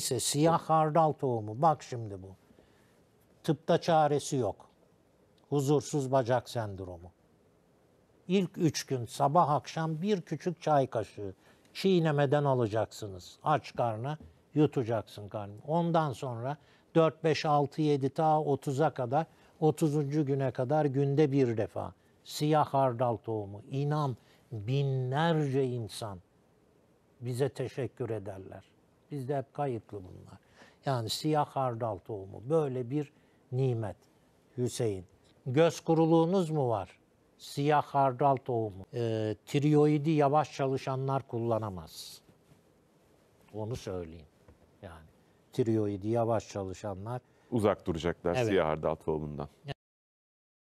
ise siyah hardal tohumu. Bak şimdi bu. Tıpta çaresi yok. Huzursuz bacak sendromu. İlk üç gün sabah akşam bir küçük çay kaşığı çiğnemeden alacaksınız. Aç karnı yutacaksın karnı Ondan sonra 4, 5, 6, 7 ta 30'a kadar 30. güne kadar günde bir defa siyah hardal tohumu. inan binlerce insan bize teşekkür ederler. Bizde hep kayıtlı bunlar. Yani siyah hardal tohumu. Böyle bir nimet Hüseyin. Göz kuruluğunuz mu var? Siyah hardal tohumu. E, tiroidi yavaş çalışanlar kullanamaz. Onu söyleyeyim. Yani tiroidi yavaş çalışanlar uzak duracaklar evet. siyah hardal tohumundan.